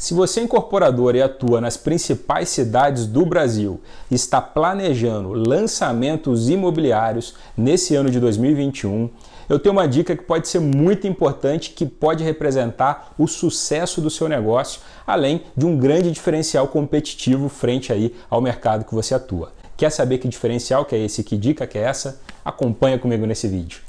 Se você é incorporador e atua nas principais cidades do Brasil e está planejando lançamentos imobiliários nesse ano de 2021, eu tenho uma dica que pode ser muito importante, que pode representar o sucesso do seu negócio, além de um grande diferencial competitivo frente aí ao mercado que você atua. Quer saber que diferencial que é esse, que dica que é essa? Acompanha comigo nesse vídeo.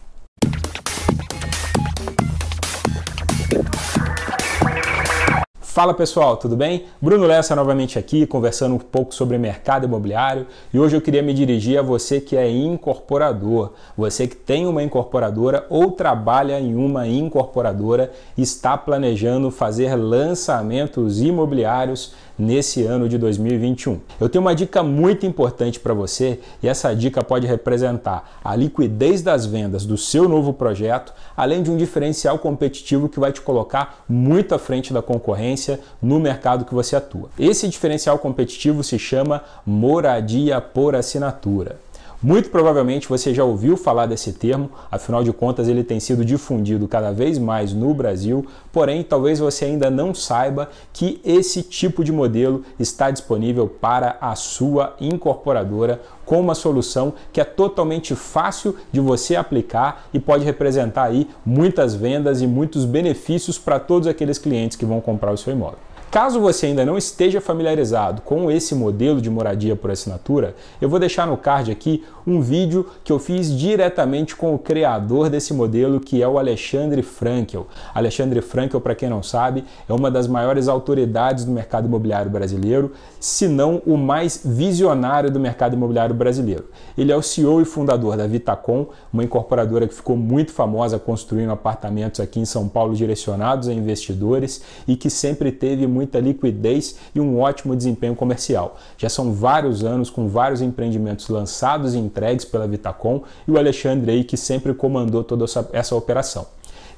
Fala pessoal, tudo bem? Bruno Lessa novamente aqui, conversando um pouco sobre mercado imobiliário e hoje eu queria me dirigir a você que é incorporador, você que tem uma incorporadora ou trabalha em uma incorporadora e está planejando fazer lançamentos imobiliários nesse ano de 2021. Eu tenho uma dica muito importante para você e essa dica pode representar a liquidez das vendas do seu novo projeto, além de um diferencial competitivo que vai te colocar muito à frente da concorrência no mercado que você atua. Esse diferencial competitivo se chama moradia por assinatura. Muito provavelmente você já ouviu falar desse termo, afinal de contas ele tem sido difundido cada vez mais no Brasil, porém talvez você ainda não saiba que esse tipo de modelo está disponível para a sua incorporadora com uma solução que é totalmente fácil de você aplicar e pode representar aí muitas vendas e muitos benefícios para todos aqueles clientes que vão comprar o seu imóvel. Caso você ainda não esteja familiarizado com esse modelo de moradia por assinatura, eu vou deixar no card aqui um vídeo que eu fiz diretamente com o criador desse modelo, que é o Alexandre Frankel. Alexandre Frankel, para quem não sabe, é uma das maiores autoridades do mercado imobiliário brasileiro, se não o mais visionário do mercado imobiliário brasileiro. Ele é o CEO e fundador da Vitacom, uma incorporadora que ficou muito famosa construindo apartamentos aqui em São Paulo direcionados a investidores e que sempre teve muito muita liquidez e um ótimo desempenho comercial. Já são vários anos com vários empreendimentos lançados e entregues pela Vitacom e o Alexandre aí que sempre comandou toda essa, essa operação.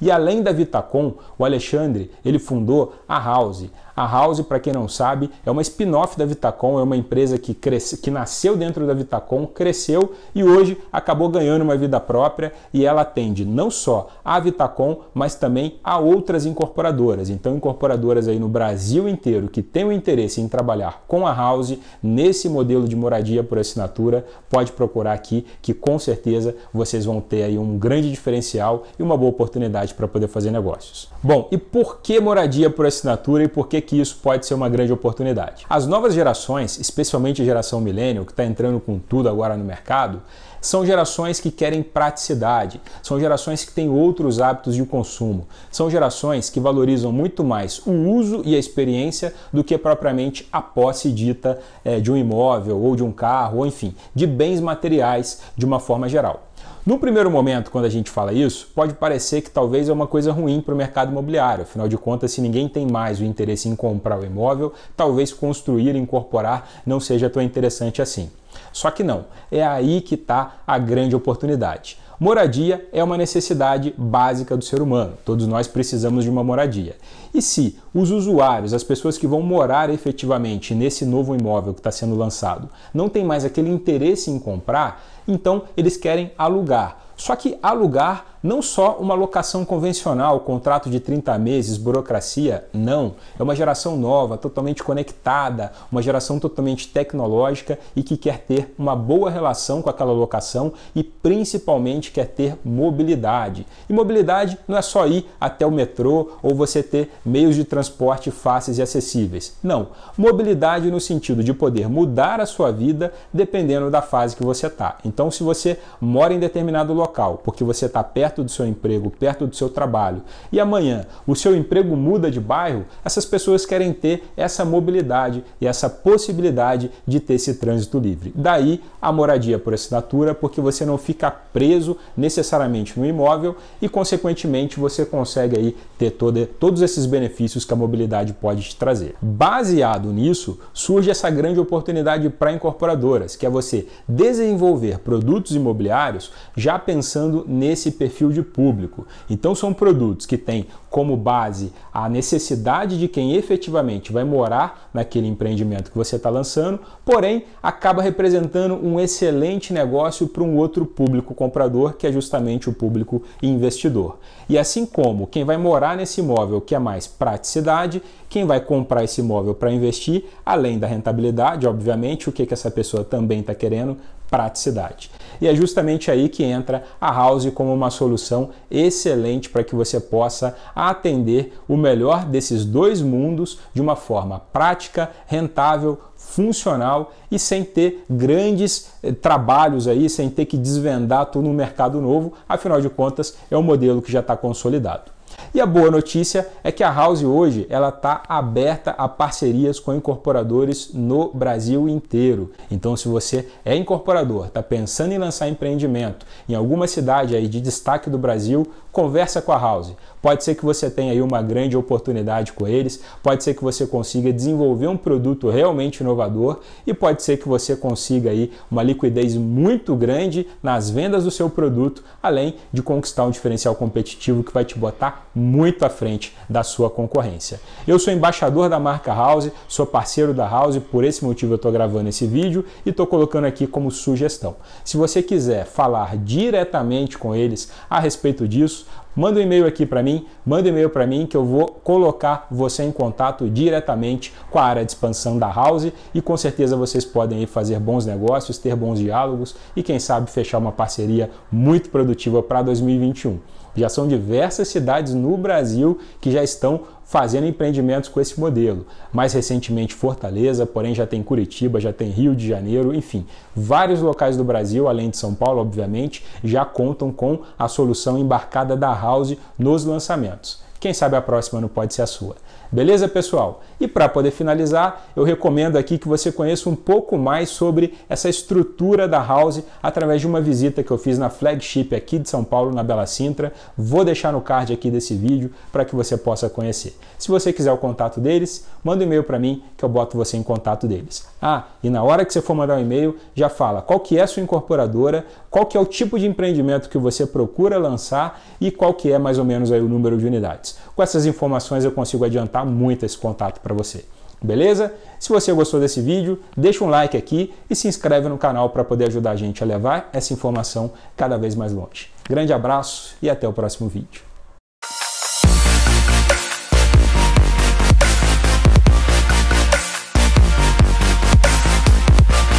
E além da Vitacom, o Alexandre ele fundou a House. A House, para quem não sabe, é uma spin-off da Vitacom, é uma empresa que, cresce, que nasceu dentro da Vitacom, cresceu e hoje acabou ganhando uma vida própria e ela atende não só a Vitacom, mas também a outras incorporadoras. Então, incorporadoras aí no Brasil inteiro que têm o interesse em trabalhar com a House nesse modelo de moradia por assinatura, pode procurar aqui que com certeza vocês vão ter aí um grande diferencial e uma boa oportunidade para poder fazer negócios. Bom, e por que moradia por assinatura e por que que isso pode ser uma grande oportunidade. As novas gerações, especialmente a geração milênio, que está entrando com tudo agora no mercado, são gerações que querem praticidade, são gerações que têm outros hábitos de consumo, são gerações que valorizam muito mais o uso e a experiência do que propriamente a posse dita é, de um imóvel ou de um carro, ou enfim, de bens materiais de uma forma geral. No primeiro momento, quando a gente fala isso, pode parecer que talvez é uma coisa ruim para o mercado imobiliário. Afinal de contas, se ninguém tem mais o interesse em comprar o imóvel, talvez construir e incorporar não seja tão interessante assim. Só que não, é aí que está a grande oportunidade. Moradia é uma necessidade básica do ser humano, todos nós precisamos de uma moradia. E se os usuários, as pessoas que vão morar efetivamente nesse novo imóvel que está sendo lançado, não tem mais aquele interesse em comprar, então eles querem alugar. Só que alugar não só uma locação convencional, contrato de 30 meses, burocracia, não. É uma geração nova, totalmente conectada, uma geração totalmente tecnológica e que quer ter uma boa relação com aquela locação e principalmente quer ter mobilidade. E mobilidade não é só ir até o metrô ou você ter meios de transporte fáceis e acessíveis. Não. Mobilidade no sentido de poder mudar a sua vida dependendo da fase que você está. Então, se você mora em determinado local porque você está perto perto do seu emprego, perto do seu trabalho, e amanhã o seu emprego muda de bairro, essas pessoas querem ter essa mobilidade e essa possibilidade de ter esse trânsito livre. Daí a moradia por assinatura, porque você não fica preso necessariamente no imóvel e, consequentemente, você consegue aí ter toda, todos esses benefícios que a mobilidade pode te trazer. Baseado nisso, surge essa grande oportunidade para incorporadoras, que é você desenvolver produtos imobiliários já pensando nesse perfil perfil de público. Então são produtos que têm como base a necessidade de quem efetivamente vai morar naquele empreendimento que você está lançando, porém acaba representando um excelente negócio para um outro público comprador, que é justamente o público investidor. E assim como quem vai morar nesse imóvel quer é mais praticidade, quem vai comprar esse imóvel para investir, além da rentabilidade, obviamente, o que, que essa pessoa também está querendo? Praticidade. E é justamente aí que entra a House como uma solução excelente para que você possa atender o melhor desses dois mundos de uma forma prática, rentável, funcional e sem ter grandes eh, trabalhos aí, sem ter que desvendar tudo no mercado novo. Afinal de contas, é um modelo que já está consolidado. E a boa notícia é que a House hoje ela está aberta a parcerias com incorporadores no Brasil inteiro. Então, se você é incorporador, está pensando em lançar empreendimento em alguma cidade aí de destaque do Brasil, conversa com a House. Pode ser que você tenha aí uma grande oportunidade com eles, pode ser que você consiga desenvolver um produto realmente inovador e pode ser que você consiga aí uma liquidez muito grande nas vendas do seu produto, além de conquistar um diferencial competitivo que vai te botar muito à frente da sua concorrência. Eu sou embaixador da marca House, sou parceiro da House, por esse motivo eu estou gravando esse vídeo e estou colocando aqui como sugestão. Se você quiser falar diretamente com eles a respeito disso, manda um e-mail aqui para mim, manda um e-mail para mim que eu vou colocar você em contato diretamente com a área de expansão da House e com certeza vocês podem aí fazer bons negócios, ter bons diálogos e quem sabe fechar uma parceria muito produtiva para 2021. Já são diversas cidades no Brasil que já estão fazendo empreendimentos com esse modelo. Mais recentemente Fortaleza, porém já tem Curitiba, já tem Rio de Janeiro, enfim, vários locais do Brasil, além de São Paulo, obviamente, já contam com a solução embarcada da House nos lançamentos. Quem sabe a próxima não pode ser a sua. Beleza, pessoal? E para poder finalizar, eu recomendo aqui que você conheça um pouco mais sobre essa estrutura da House através de uma visita que eu fiz na flagship aqui de São Paulo, na Bela Sintra. Vou deixar no card aqui desse vídeo para que você possa conhecer. Se você quiser o contato deles, manda um e-mail para mim que eu boto você em contato deles. Ah, e na hora que você for mandar um e-mail, já fala qual que é a sua incorporadora, qual que é o tipo de empreendimento que você procura lançar e qual que é mais ou menos aí o número de unidades. Com essas informações eu consigo adiantar muito esse contato para você. Beleza? Se você gostou desse vídeo, deixa um like aqui e se inscreve no canal para poder ajudar a gente a levar essa informação cada vez mais longe. Grande abraço e até o próximo vídeo.